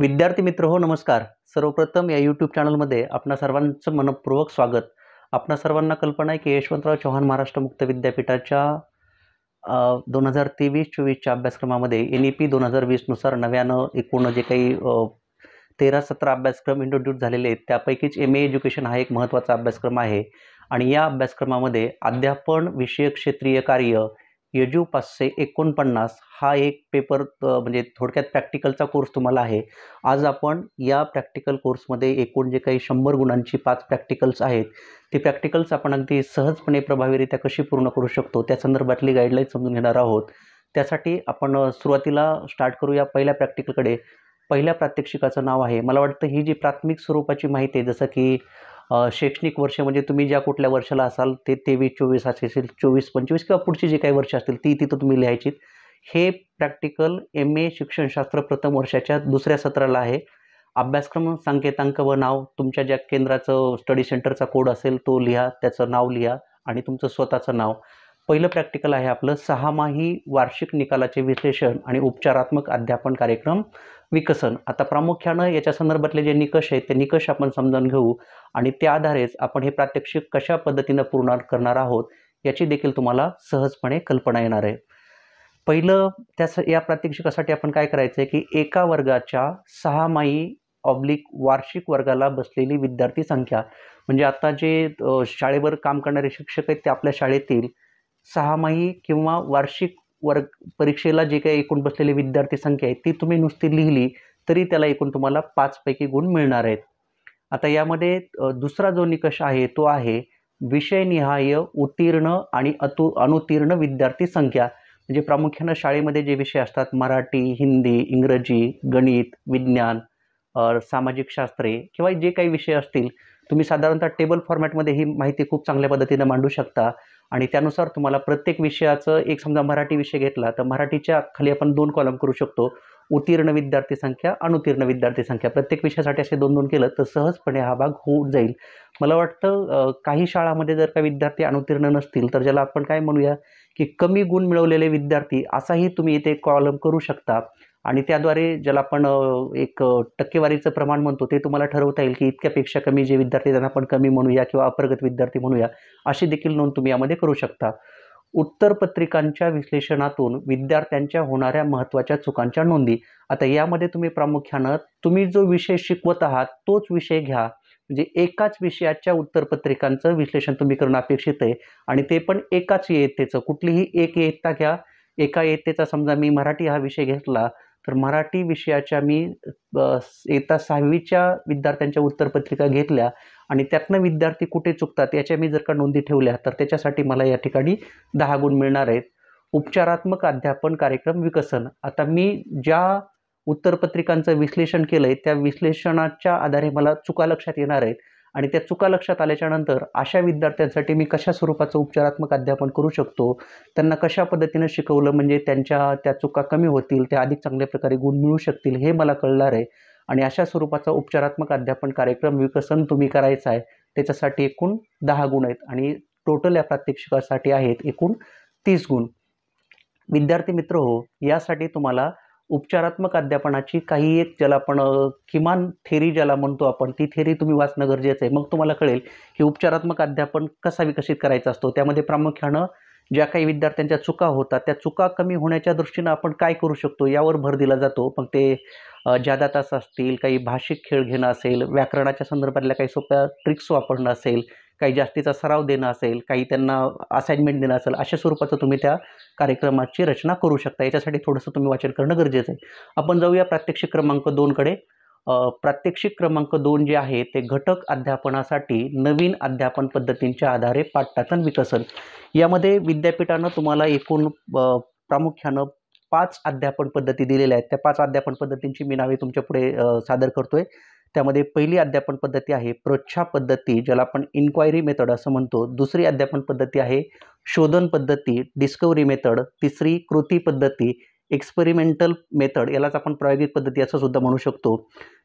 विद्यार्थी मित्र हो नमस्कार सर्वप्रथम या यूट्यूब चॅनलमध्ये आपणा सर्वांचं मनपूर्वक स्वागत आपणा सर्वांना कल्पना आहे की यशवंतराव चव्हाण महाराष्ट्र मुक्त विद्यापीठाच्या दोन हजार तेवीस चोवीसच्या अभ्यासक्रमामध्ये एन ई पी दोन हजार वीसनुसार नव्यानं एकूण जे काही तेरा सतरा अभ्यासक्रम इंट्रोड्यूस झालेले आहेत त्यापैकीच एम ए एज्युकेशन हा एक महत्त्वाचा अभ्यासक्रम आहे आणि या अभ्यासक्रमामध्ये अध्यापन विषयक क्षेत्रीय कार्य येजू पाचशे एकोणपन्नास हा एक पेपर म्हणजे थोडक्यात प्रॅक्टिकलचा कोर्स तुम्हाला आहे आज आपण या प्रॅक्टिकल कोर्समध्ये एकूण जे काही शंभर गुणांची पाच प्रॅक्टिकल्स आहेत ती प्रॅक्टिकल्स आपण अगदी सहजपणे प्रभावीरित्या कशी पूर्ण करू शकतो त्या संदर्भातली गाईडलाईन समजून घेणार आहोत त्यासाठी आपण सुरुवातीला स्टार्ट करूया पहिल्या प्रॅक्टिकलकडे पहिल्या प्रात्यक्षिकाचं नाव आहे मला वाटतं ही जी प्राथमिक स्वरूपाची माहिती आहे जसं की शैक्षणिक वर्ष म्हणजे तुम्ही ज्या कुठल्या वर्षाला असाल ते तेवीस चोवीस असे असेल चोवीस पंचवीस किंवा पुढची जी काही वर्ष असतील ती तिथं तुम्ही लिहायची हे प्रॅक्टिकल एम ए शिक्षणशास्त्र प्रथम वर्षाच्या दुसऱ्या सत्राला आहे अभ्यासक्रम संकेतांक व नाव तुमच्या ज्या केंद्राचं स्टडी सेंटरचा कोड असेल तो लिहा त्याचं नाव लिहा आणि तुमचं स्वतःचं नाव पहिलं प्रॅक्टिकल आहे आपलं सहामाही वार्षिक निकालाचे विश्लेषण आणि उपचारात्मक अध्यापन कार्यक्रम विकसन आता प्रामुख्यानं याच्या संदर्भातले जे निकष आहेत ते निकष आपण समजावून घेऊ आणि त्या आधारेच आपण हे प्रात्यक्षिक कशा पद्धतीनं पूर्ण करणार आहोत याची देखील तुम्हाला सहजपणे कल्पना येणार आहे पहिलं त्या या प्रात्यक्षिकासाठी आपण काय करायचं आहे की एका वर्गाच्या सहामाही ऑब्लिक वार्षिक वर्गाला बसलेली विद्यार्थी संख्या म्हणजे आता जे शाळेवर काम करणारे शिक्षक आहेत ते आपल्या शाळेतील सहामाही किंवा वार्षिक वर्ग परीक्षेला जे काही एकूण बसलेले विद्यार्थी संख्या आहे ती तुम्ही नुसती लिहिली तरी त्याला एकूण तुम्हाला पाचपैकी गुण मिळणार आहेत आता यामध्ये दुसरा जो निकष आहे तो आहे विषयनिहाय उत्तीर्ण आणि अतु अनुत्तीर्ण विद्यार्थी संख्या म्हणजे प्रामुख्यानं शाळेमध्ये जे विषय असतात मराठी हिंदी इंग्रजी गणित विज्ञान सामाजिक शास्त्रे किंवा जे काही विषय असतील तुम्ही साधारणतः टेबल फॉर्मॅटमध्ये ही माहिती खूप चांगल्या पद्धतीनं मांडू शकता आणि त्यानुसार तुम्हाला प्रत्येक विषयाचं एक समजा मराठी विषय घेतला तर मराठीच्या खाली आपण दोन कॉलम करू शकतो उत्तीर्ण विद्यार्थी संख्या अनुत्तीर्ण विद्यार्थी संख्या प्रत्येक विषयासाठी असे दोन दोन केलं तर सहजपणे हा भाग होऊन जाईल मला वाटतं काही शाळामध्ये जर का विद्यार्थी अनुत्तीर्ण नसतील तर ज्याला आपण काय म्हणूया की कमी गुण मिळवलेले विद्यार्थी असाही तुम्ही इथे कॉलम करू शकता आणि त्याद्वारे ज्याला आपण एक टक्केवारीचं प्रमाण म्हणतो ते तुम्हाला ठरवता येईल की इतक्यापेक्षा कमी जे विद्यार्थी त्यांना आपण कमी म्हणूया किंवा अपरगत विद्यार्थी म्हणूया अशी देखील नोंद तुम्ही यामध्ये करू शकता उत्तरपत्रिकांच्या विश्लेषणातून विद्यार्थ्यांच्या होणाऱ्या महत्त्वाच्या चुकांच्या नोंदी आता यामध्ये तुम्ही प्रामुख्यानं तुम्ही जो विषय शिकवत आहात तोच विषय घ्या म्हणजे एकाच विषयाच्या उत्तरपत्रिकांचं विश्लेषण तुम्ही करणं अपेक्षित आहे आणि ते पण एकाच येतेचं कुठलीही एक येता घ्या एका येतेचा समजा मी मराठी हा विषय घेतला तर मराठी विषयाच्या मी इयत्ता सहावीच्या विद्यार्थ्यांच्या उत्तरपत्रिका घेतल्या आणि त्यातनं विद्यार्थी कुठे चुकतात याच्या मी जर का नोंदी ठेवल्या तर त्याच्यासाठी मला या ठिकाणी दहा गुण मिळणार आहेत उपचारात्मक अध्यापन कार्यक्रम विकसन आता मी ज्या उत्तरपत्रिकांचं विश्लेषण केलं आहे त्या विश्लेषणाच्या आधारे मला चुका लक्षात येणार आहेत आणि त्या चुका लक्षात आल्याच्यानंतर अशा विद्यार्थ्यांसाठी मी कशा स्वरूपाचं उपचारात्मक अध्यापन करू शकतो त्यांना कशा पद्धतीनं शिकवलं म्हणजे त्यांच्या त्या चुका कमी होतील त्या अधिक चांगल्या प्रकारे गुण मिळू शकतील हे मला कळणार आहे आणि अशा स्वरूपाचा उपचारात्मक अध्यापन कार्यक्रम विकसन तुम्ही करायचा आहे त्याच्यासाठी एकूण दहा गुण आहेत आणि टोटल या प्रात्यक्षिकासाठी आहेत एकूण तीस गुण विद्यार्थी मित्र हो यासाठी तुम्हाला उपचारात्मक अध्यापनाची काही एक ज्याला आपण किमान थेरी ज्याला म्हणतो आपण ती थेरी तुम्ही वाचणं गरजेचं आहे मग तुम्हाला कळेल की उपचारात्मक अध्यापन कसा विकसित करायचा असतो त्यामध्ये प्रामुख्यानं ज्या काही विद्यार्थ्यांच्या चुका होतात त्या चुका कमी होण्याच्या दृष्टीनं आपण काय करू शकतो यावर भर दिला जातो मग ते जादा तास असतील काही भाषिक खेळ घेणं असेल व्याकरणाच्या संदर्भातल्या काही सोप्या ट्रिक्स वापरणं असेल काही जास्तीचा सराव देणं असेल काही त्यांना असाइनमेंट देणं असेल अशा स्वरूपाचं तुम्ही त्या कार्यक्रमाची रचना करू शकता याच्यासाठी थोडंसं तुम्ही वाचन करणं गरजेचं आहे आपण जाऊया प्रात्यक्षिक क्रमांक दोनकडे प्रात्यक्षिक क्रमांक दोन जे आहे ते घटक अध्यापनासाठी नवीन अध्यापन पद्धतींच्या आधारे पाठटाचन विकसन यामध्ये विद्यापीठानं तुम्हाला एकूण प्रामुख्यानं पाच अध्यापन पद्धती दिलेल्या आहेत त्या पाच अध्यापन पद्धतींची मी नावे तुमच्या पुढे सादर करतो आहे त्यामध्ये पहिली अध्यापन पद्धती आहे प्रोच्छा पद्धती ज्याला आपण इन्क्वायरी मेथड असं म्हणतो दुसरी अध्यापन पद्धती आहे शोधन पद्धती डिस्कवरी मेथड तिसरी कृती पद्धती एक्सपेरिमेंटल मेथड यालाच आपण प्रायोगिक पद्धती असं सुद्धा म्हणू शकतो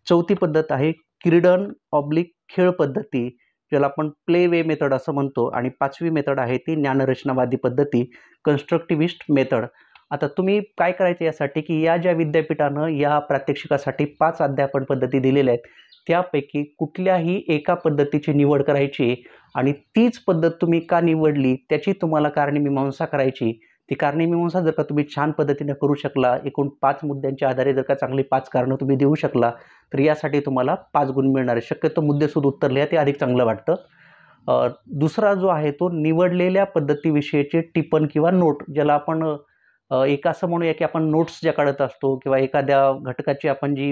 चौथी पद्धत आहे क्रीडन ऑब्लिक खेळ पद्धती ज्याला आपण प्ले वे मेथड असं म्हणतो आणि पाचवी मेथड आहे ती ज्ञानरचनावादी पद्धती कन्स्ट्रक्टिव्हिस्ट मेथड आता तुम्ही काय करायचं यासाठी की या ज्या विद्यापीठानं या प्रात्यक्षिकासाठी पाच अध्यापन पद्धती दिलेल्या आहेत त्यापैकी कुठल्याही एका पद्धतीची निवड करायची आणि तीच पद्धत तुम्ही का निवडली त्याची तुम्हाला कारणमीमांसा करायची ती कारणमीमांसा जर का तुम्ही छान पद्धतीने करू शकला एकूण पाच मुद्द्यांच्या आधारे जर का चांगली पाच कारणं तुम्ही देऊ शकला तर यासाठी तुम्हाला पाच गुण मिळणार आहे शक्यतो मुद्देसूद उत्तर लिहा ते अधिक चांगलं वाटतं दुसरा जो आहे तो निवडलेल्या पद्धतीविषयीचे टिपण किंवा नोट ज्याला आपण एक असं म्हणूया की आपण नोट्स ज्या काढत असतो किंवा एखाद्या घटकाची आपण जी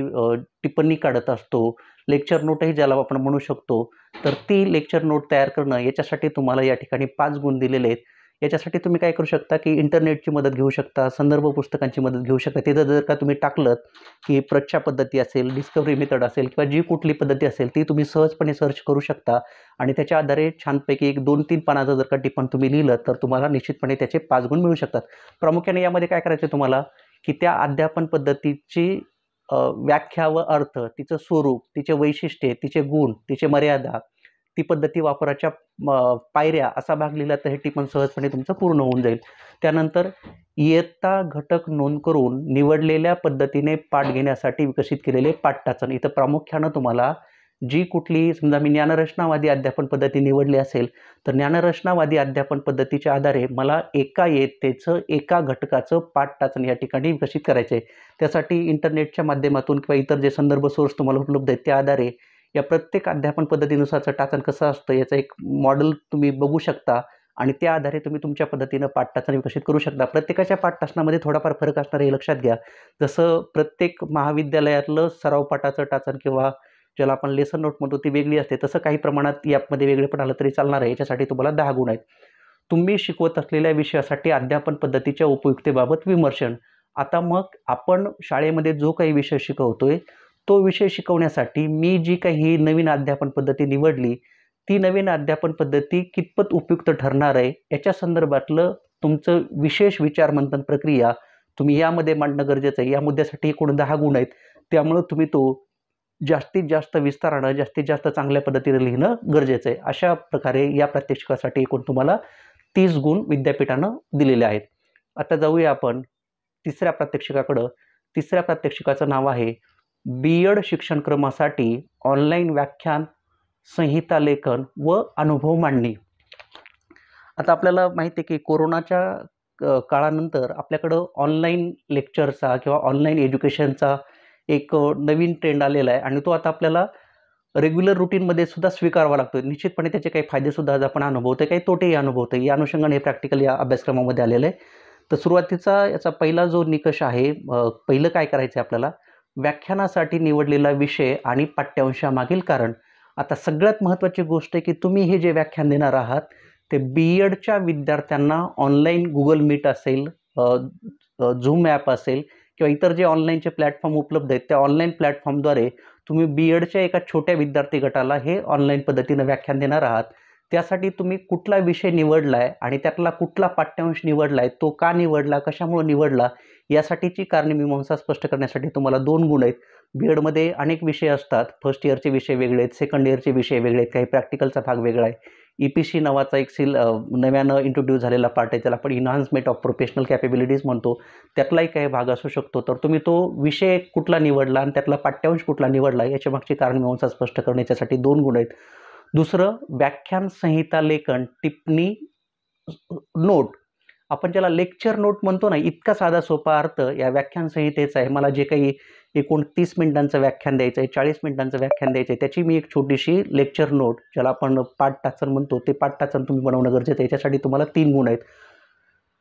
टिप्पणी काढत असतो लेक्चर नोटही ज्याला आपण म्हणू शकतो तर ती लेक्चर नोट तयार करणं याच्यासाठी तुम्हाला या ठिकाणी पाच गुण दिलेले आहेत याच्यासाठी तुम्ही काय करू शकता की इंटरनेटची मदत घेऊ शकता संदर्भ पुस्तकांची मदत घेऊ शकता तिथं जर का तुम्ही टाकलं की प्रच्छा पद्धती असेल डिस्कवरी मेथड असेल किंवा जी कुठली पद्धती असेल ती तुम्ही सहजपणे सर्च करू शकता आणि त्याच्या आधारे छानपैकी एक दोन तीन पानाचं जर का टिपण तुम्ही लिहिलं तर तुम्हाला निश्चितपणे त्याचे पाच गुण मिळू शकतात प्रामुख्याने यामध्ये काय करायचं तुम्हाला की त्या अध्यापन पद्धतीची व्याख्या व अर्थ तिचं स्वरूप तिचे वैशिष्ट्ये तिचे गुण तिचे मर्यादा ती पद्धती वापराच्या पायऱ्या असा भाग लिहिला तर हे टिपण सहजपणे तुमचं पूर्ण होऊन जाईल त्यानंतर इयत्ता घटक नोंद करून निवडलेल्या पद्धतीने पाठ घेण्यासाठी विकसित केलेले पाठटाचण इथं प्रामुख्यानं तुम्हाला जी कुठली समजा मी ज्ञानरचनावादी अध्यापन पद्धती निवडली असेल तर ज्ञानरचनावादी अध्यापन पद्धतीच्या आधारे मला एका येतेचं एका घटकाचं पाठ या ठिकाणी विकसित करायचं आहे त्यासाठी इंटरनेटच्या माध्यमातून किंवा इतर जे संदर्भ सोर्स तुम्हाला उपलब्ध आहेत त्या आधारे या प्रत्येक अध्यापन पद्धतीनुसारचं टाचण कसं असतं याचं एक मॉडेल तुम्ही बघू शकता आणि त्या आधारे तुम्ही तुमच्या पद्धतीनं पाठटाचण विकसित करू शकता प्रत्येकाच्या पाठटाचनामध्ये थोडाफार फरक असणार हे लक्षात घ्या जसं प्रत्येक महाविद्यालयातलं सराव पाठाचं टाचण किंवा ज्याला आपण लेसन नोट म्हणतो ती वेगळी असते तसं काही प्रमाणात यापमध्ये वेगळे पण आलं तरी चालणार आहे याच्यासाठी तुम्हाला दहा गुण आहेत तुम्ही शिकवत असलेल्या विषयासाठी अध्यापन पद्धतीच्या उपयुक्तेबाबत विमर्शन आता मग आपण शाळेमध्ये जो काही विषय शिकवतोय तो विषय शिकवण्यासाठी मी जी काही नवीन अध्यापन पद्धती निवडली ती नवीन अध्यापन पद्धती कितपत उपयुक्त ठरणार आहे याच्या संदर्भातलं तुमचं विशेष विचारमंथन प्रक्रिया तुम्ही यामध्ये मांडणं गरजेचं आहे या मुद्द्यासाठी एकूण दहा गुण आहेत त्यामुळं तुम्ही तो जास्तीत जास्त विस्तारानं जास्तीत जास्त चांगल्या पद्धतीने लिहिणं गरजेचं आहे अशा प्रकारे या प्रात्यक्षिकासाठी एकूण तुम्हाला तीस गुण विद्यापीठानं दिलेले आहेत आता जाऊया आपण तिसऱ्या प्रात्यक्षिकाकडं तिसऱ्या प्रात्यक्षिकाचं नाव आहे बी एड शिक्षणक्रमासाठी ऑनलाईन व्याख्यान संहिता लेखन व अनुभव मांडणी आता आपल्याला माहिती आहे की कोरोनाच्या काळानंतर आपल्याकडं ऑनलाईन लेक्चरचा किंवा ऑनलाईन एज्युकेशनचा एक नवीन ट्रेंड आलेला आहे आणि तो आता आपल्याला रेग्युलर रुटीनमध्ये सुद्धा स्वीकारावा लागतो निश्चितपणे त्याचे काही फायदेसुद्धा आज आपण अनुभवतो काही तोटेही अनुभवतो या अनुषंगाने हे प्रॅक्टिकल या अभ्यासक्रमामध्ये आलेलं आहे तर सुरुवातीचा याचा पहिला जो निकष आहे पहिलं काय करायचं आहे आपल्याला व्याख्यानासाठी निवडलेला विषय आणि पाठ्यांशामागील कारण आता सगळ्यात महत्त्वाची गोष्ट आहे की तुम्ही हे जे व्याख्यान देणार आहात ते बी एडच्या विद्यार्थ्यांना ऑनलाईन गुगल मीट असेल झूम ॲप असेल किंवा इतर जे ऑनलाईनचे प्लॅटफॉर्म उपलब्ध आहेत त्या ऑनलाईन प्लॅटफॉर्मद्वारे तुम्ही बी एडच्या एका छोट्या विद्यार्थी गटाला हे ऑनलाईन पद्धतीनं व्याख्यान देणार आहात त्यासाठी तुम्ही कुठला विषय निवडला आहे आणि त्यातला कुठला पाठ्यांश निवडला आहे तो का निवडला कशामुळे निवडला यासाठीची कारणमीमांसा स्पष्ट करण्यासाठी तुम्हाला दोन गुण आहेत बी एडमध्ये अनेक विषय असतात फर्स्ट इयरचे विषय वेगळे आहेत सेकंड इयरचे विषय वेगळे आहेत काही प्रॅक्टिकलचा भाग वेगळा आहे ई पी सी नावाचा एक सिल नव्यानं इंट्रोड्यूस झालेला पार्ट आहे त्याला आपण इन्हान्समेंट ऑफ प्रोफेशनल कॅपेबिलिटीज म्हणतो त्यातलाही काही भाग असू शकतो तर तुम्ही तो विषय कुठला निवडला आणि त्यातला पाठ्यांश कुठला निवडला याच्या मागची मीमांसा स्पष्ट करण्याच्यासाठी दोन गुण आहेत दुसरं व्याख्यान संहिता लेखन टिप्पणी नोट आपण ज्याला लेक्चर नोट म्हणतो ना इतका साधा सोपा अर्थ या व्याख्यान संहितेचा आहे मला जे काही एकूण तीस मिनिटांचं व्याख्यान द्यायचं आहे चाळीस मिनिटांचं व्याख्यान द्यायचं आहे त्याची मी एक छोटीशी लेक्चर नोट ज्याला आपण पाठ टाचन म्हणतो ते पाठ टाचन तुम्ही बनवणं गरजेचं आहे त्याच्यासाठी तुम्हाला तीन गुण आहेत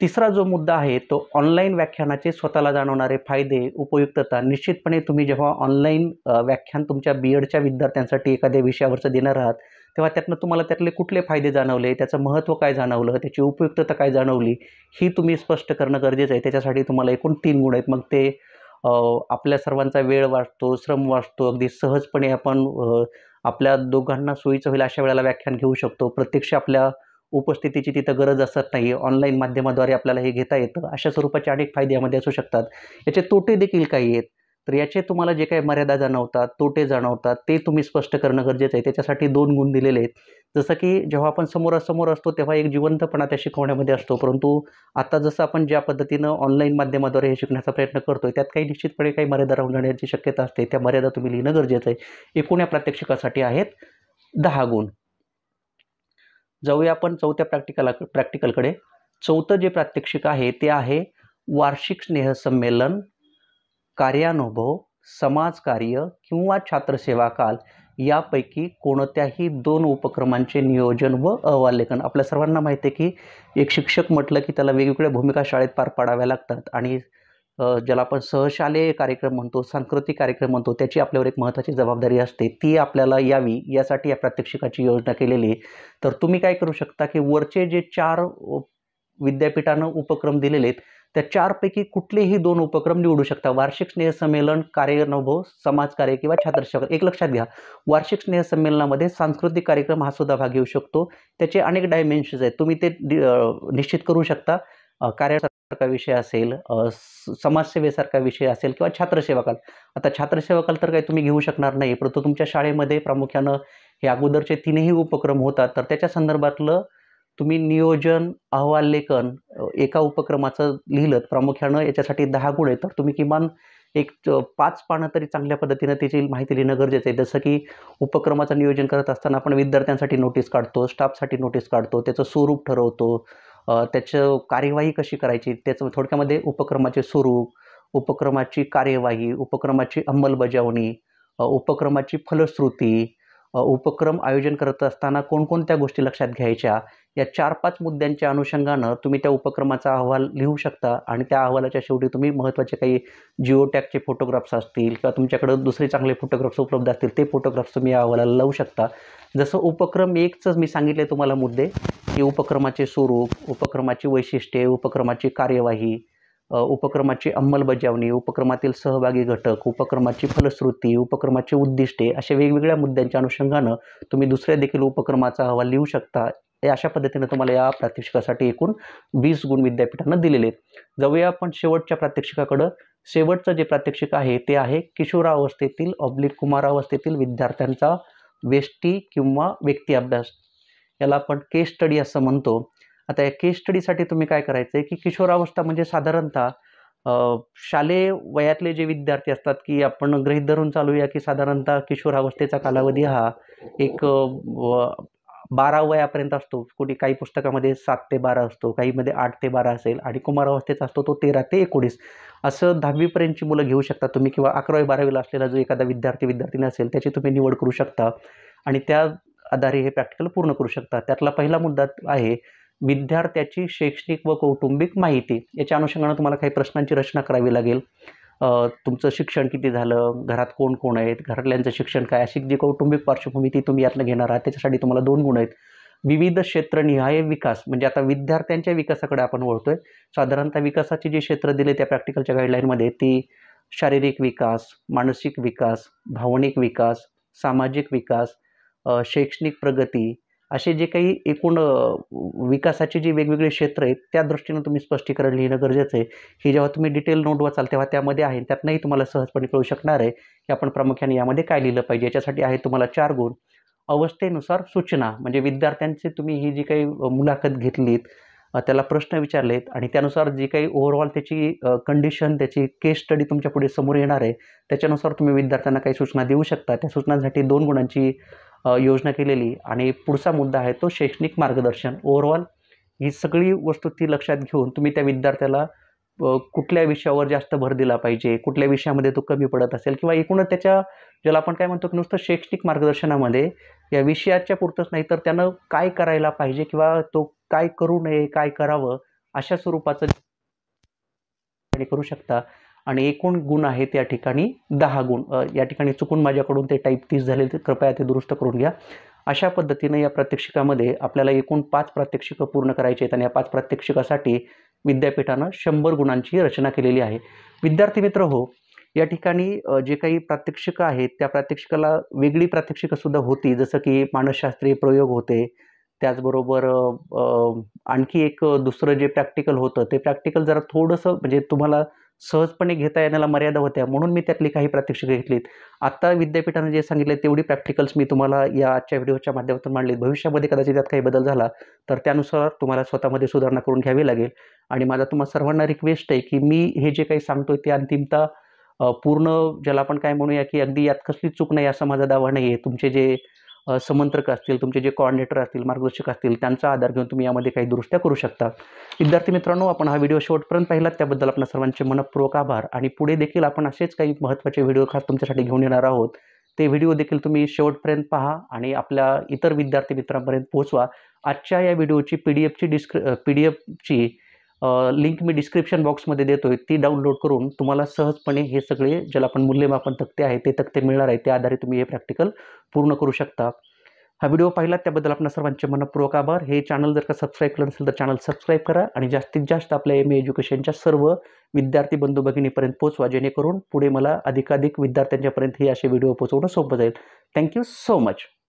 तिसरा जो मुद्दा आहे तो ऑनलाईन व्याख्यानाचे स्वतःला जाणवणारे फायदे उपयुक्तता निश्चितपणे तुम्ही जेव्हा ऑनलाईन व्याख्यान तुमच्या बी एडच्या विद्यार्थ्यांसाठी एखाद्या विषयावरचं देणार आहात तेव्हा त्यातनं तुम्हाला त्यातले कुठले फायदे जाणवले त्याचं महत्त्व काय जाणवलं त्याची उपयुक्तता काय जाणवली ही तुम्ही स्पष्ट करणं गरजेचं आहे त्याच्यासाठी तुम्हाला एकूण तीन गुण आहेत मग ते आपल्या सर्वांचा वेळ वाचतो श्रम वाचतो अगदी सहजपणे आपण आपल्या दोघांना सोयीचं होईल अशा वेळेला व्याख्यान घेऊ शकतो प्रत्यक्ष आपल्या उपस्थितीची तिथं गरज असत नाही ऑनलाईन माध्यमाद्वारे आपल्याला हे घेता येतं अशा स्वरूपाचे अनेक फायदे यामध्ये असू शकतात याचे तोटे देखील काही आहेत तर याचे तुम्हाला जे काही मर्यादा जाणवतात तोटे जाणवतात ते तुम्ही स्पष्ट करणं गरजेचं आहे त्याच्यासाठी दोन गुण दिलेले आहेत जसं की जेव्हा आपण समोरासमोर असतो तेव्हा एक जिवंतपणा त्या शिकवण्यामध्ये असतो परंतु आता जसं आपण ज्या पद्धतीनं ऑनलाईन माध्यमाद्वारे हे शिकण्याचा प्रयत्न करतोय त्यात काही निश्चितपणे काही मर्यादा राहून जाण्याची शक्यता असते त्या मर्यादा तुम्ही लिहिणं गरजेचं आहे एकूण या प्रात्यक्षिकासाठी आहेत दहा गुण जाऊया आपण चौथ्या प्रॅक्टिकला प्रॅक्टिकलकडे चौथं जे प्रात्यक्षिक आहे ते आहे वार्षिक स्नेहसंमेलन कार्यानुभव समाजकार्य किंवा छात्रसेवा काल यापैकी कोणत्याही दोन उपक्रमांचे नियोजन व अवालेखन आपल्या सर्वांना माहिती आहे की एक शिक्षक म्हटलं की त्याला वेगवेगळ्या भूमिका शाळेत पार पाडाव्या लागतात आणि ज्याला आपण सहशालेय कार्यक्रम म्हणतो सांस्कृतिक कार्यक्रम म्हणतो त्याची आपल्यावर एक महत्त्वाची जबाबदारी असते ती आपल्याला यावी यासाठी या प्रात्यक्षिकाची योजना केलेली आहे तर तुम्ही काय करू शकता की वरचे जे चार विद्यापीठानं उपक्रम दिलेले आहेत त्या चारपैकी कुठलेही दोन उपक्रम निवडू शकता वार्षिक स्नेहसंमेलन कार्यानुभव समाजकार्य किंवा छात्रशिक्षण एक लक्षात घ्या वार्षिक स्नेहसंमेलनामध्ये सांस्कृतिक कार्यक्रम हा सुद्धा भाग घेऊ शकतो त्याचे अनेक डायमेन्शन्स आहेत तुम्ही ते निश्चित करू शकता कार्यासारखा विषय असेल समाजसेवेसारखा विषय असेल किंवा छात्रसेवाकाल आता छात्रसेवाकाल तर काही तुम्ही घेऊ शकणार नाही परंतु तुमच्या शाळेमध्ये प्रामुख्यानं हे अगोदरचे तीनही उपक्रम होतात तर त्याच्या संदर्भातलं तुम्ही नियोजन अहवाल लेखन एका उपक्रमाचं लिहिलं प्रामुख्यानं याच्यासाठी दहा गुण आहेत तर तुम्ही किमान एक पाच पानं तरी चांगल्या पद्धतीनं त्याची माहिती लिहिणं गरजेचं आहे जसं की उपक्रमाचं नियोजन करत असताना आपण विद्यार्थ्यांसाठी नोटीस काढतो स्टाफसाठी नोटीस काढतो त्याचं स्वरूप ठरवतो त्याचं कार्यवाही कशी करायची त्याचं थोडक्यामध्ये उपक्रमाचे स्वरूप उपक्रमाची कार्यवाही उपक्रमाची अंमलबजावणी उपक्रमाची फलश्रुती उपक्रम आयोजन करत असताना कोणकोणत्या गोष्टी लक्षात घ्यायच्या या चार पाच मुद्द्यांच्या अनुषंगानं तुम्ही त्या उपक्रमाचा अहवाल लिहू शकता आणि त्या अहवालाच्या शेवटी तुम्ही महत्त्वाचे काही जिओटॅकचे फोटोग्राफ्स असतील किंवा तुमच्याकडं दुसरे चांगले फोटोग्राफ्स उपलब्ध असतील ते फोटोग्राफ्स तुम्ही या अहवालाला लावू शकता जसं उपक्रम एकच मी सांगितले तुम्हाला मुद्दे की उपक्रमाचे स्वरूप उपक्रमाची वैशिष्ट्ये उपक्रमाची कार्यवाही उपक्रमाची अंमलबजावणी उपक्रमातील सहभागी घटक उपक्रमाची फलश्रुती उपक्रमाची उद्दिष्टे अशा वेगवेगळ्या मुद्द्यांच्या अनुषंगानं तुम्ही दुसऱ्या देखील उपक्रमाचा अहवाल लिहू शकता अशा पद्धतीनं तुम्हाला या प्रात्यक्षिकासाठी एकूण वीस गुण विद्यापीठानं दिलेले आहेत जाऊया आपण शेवटच्या प्रात्यक्षिकाकडं शेवटचं जे प्रात्यक्षिक आहे ते आहे किशोरावस्थेतील ऑब्लिक कुमारावस्थेतील विद्यार्थ्यांचा वेष्टी किंवा व्यक्ती अभ्यास याला आपण केस स्टडी असं म्हणतो आता या केस स्टडीसाठी तुम्ही काय करायचं आहे की किशोरावस्था म्हणजे साधारणतः शालेय वयातले जे विद्यार्थी असतात की आपण गृहित धरून चालूया की साधारणतः किशोरावस्थेचा कालावधी हा एक बारा वयापर्यंत असतो कुणी काही पुस्तकामध्ये सात ते बारा असतो काहीमध्ये आठ ते बारा असेल आणि कुमारावस्थेचा असतो तो तेरा ते एकोणीस असं दहावीपर्यंतची मुलं घेऊ शकता तुम्ही किंवा अकरावी बारावीला असलेला जो एखादा विद्यार्थी विद्यार्थिनी असेल त्याची तुम्ही निवड करू शकता आणि त्या आधारे हे प्रॅक्टिकल पूर्ण करू शकता त्यातला पहिला मुद्दा आहे विद्यार्थ्याची शैक्षणिक व कौटुंबिक माहिती याच्या अनुषंगानं तुम्हाला काही प्रश्नांची रचना करावी लागेल तुमचं शिक्षण किती झालं घरात कोण कोण आहेत घरातल्यांचं शिक्षण काय अशी जी कौटुंबिक पार्श्वभूमी ती तुम्ही यातनं घेणार आहात त्याच्यासाठी तुम्हाला दोन गुण आहेत विविध क्षेत्रनिहाय विकास म्हणजे आता विद्यार्थ्यांच्या विकासाकडे आपण वळतो आहे साधारणतः विकासाचे जे क्षेत्र दिले त्या प्रॅक्टिकलच्या गाईडलाईनमध्ये ती शारीरिक विकास मानसिक विकास भावनिक विकास सामाजिक विकास शैक्षणिक प्रगती असे जे काही एकूण विकासाचे जे वेगवेगळे क्षेत्र आहेत त्या दृष्टीनं तुम्ही स्पष्टीकरण लिहिणं गरजेचं आहे हे जेव्हा तुम्ही डिटेल नोट वाचाल तेव्हा त्यामध्ये आहे त्यातनंही तुम्हाला सहजपणे कळू शकणार आहे की आपण प्रामुख्याने यामध्ये काय लिहिलं पाहिजे याच्यासाठी आहे तुम्हाला चार गुण अवस्थेनुसार सूचना म्हणजे विद्यार्थ्यांचे तुम्ही ही जी काही मुलाखत घेतलीत त्याला प्रश्न विचारलेत आणि त्यानुसार जी काही ओव्हरऑल त्याची कंडिशन त्याची केस स्टडी तुमच्या पुढे समोर येणार आहे त्याच्यानुसार तुम्ही विद्यार्थ्यांना काही सूचना देऊ शकता त्या सूचनांसाठी दोन गुणांची योजना केलेली आणि पुढचा मुद्दा आहे तो शैक्षणिक मार्गदर्शन ओव्हरऑल ही सगळी वस्तू ती लक्षात घेऊन तुम्ही त्या विद्यार्थ्याला कुठल्या विषयावर जास्त भर दिला पाहिजे कुठल्या विषयामध्ये तो कमी पडत असेल किंवा एकूणच त्याच्या ज्याला आपण काय म्हणतो की नुसतं शैक्षणिक मार्गदर्शनामध्ये या विषयाच्या पुरतंच नाही तर त्यानं काय करायला पाहिजे किंवा तो काय करू नये काय करावं अशा स्वरूपाचं करू शकता आणि एकूण गुण आहेत या ठिकाणी दहा गुण या ठिकाणी चुकून माझ्याकडून ते टाईप तीस झाले कृपया ते दुरुस्त करून घ्या अशा पद्धतीनं या प्रात्यक्षिकामध्ये आपल्याला एकूण पाच प्रात्यक्षिकं पूर्ण करायची आहेत आणि या पाच प्रात्यक्षिकासाठी विद्यापीठानं शंभर गुणांची रचना केलेली आहे विद्यार्थी मित्र हो या ठिकाणी जे काही प्रात्यक्षिकं आहेत त्या प्रात्यक्षिकाला वेगळी प्रात्यक्षिकंसुद्धा होती जसं की मानसशास्त्रीय प्रयोग होते त्याचबरोबर आणखी एक दुसरं जे प्रॅक्टिकल होतं ते प्रॅक्टिकल जरा थोडंसं म्हणजे तुम्हाला सहजपणे घेता येण्याला मर्यादा होत्या म्हणून मी त्यातली काही प्रात्यक्षिकं घेतलीत आत्ता विद्यापीठानं जे सांगितले तेवढी प्रॅक्टिकल्स मी तुम्हाला या आजच्या व्हिडिओच्या माध्यमातून मांडलीत भविष्यामध्ये कदाचित त्यात काही बदल झाला तर त्यानुसार तुम्हाला स्वतःमध्ये सुधारणा करून घ्यावी लागेल आणि माझा तुम्हाला सर्वांना रिक्वेस्ट आहे की मी हे जे काही सांगतो ते अंतिमता पूर्ण ज्याला आपण काय म्हणूया की अगदी यात कसली चूक नाही असा माझा दावा नाही आहे तुमचे जे समंत्रक असतील तुमचे जे कॉर्डिनेटर असतील मार्गदर्शक असतील त्यांचा आधार घेऊन तुम्ही यामध्ये काही दुरुस्त्या करू शकता विद्यार्थी मित्रांनो आपण हा व्हिडिओ शेवटपर्यंत पाहिला त्याबद्दल आपण सर्वांचे मनपूर्वक आभार आणि पुढे देखील आपण असेच काही महत्त्वाचे व्हिडिओ खास तुमच्यासाठी घेऊन येणार आहोत ते व्हिडिओ देखील तुम्ही शेवटपर्यंत पहा आणि आपल्या इतर विद्यार्थी मित्रांपर्यंत पोहोचवा आजच्या या व्हिडिओची पी डी एफची डिस्क्रि पी डी एफची लिंक मी डिस्क्रिप्शन बॉक्समध्ये देतो आहे ती डाउनलोड करून तुम्हाला सहजपणे हे सगळे ज्याला आपण मूल्यमापन तक्ते आहे ते तक्ते मिळणार आहे त्या आधारे तुम्ही हे प्रॅक्टिकल पूर्ण करू शकता हा व्हिडिओ पाहिला त्याबद्दल आपण सर्वांचे मनपूर्वक आभार हे चॅनल जर का सबस्क्राईब केलं नसेल तर चॅनल सबस्क्राईब करा आणि जास्तीत जास्त आपल्या एम ए एज्युकेशनच्या सर्व विद्यार्थी बंधू भगिनीपर्यंत पोचवा जेणेकरून पुढे मला अधिकाधिक विद्यार्थ्यांच्यापर्यंत हे असे व्हिडिओ पोचवणं सोपं जाईल थँक्यू सो मच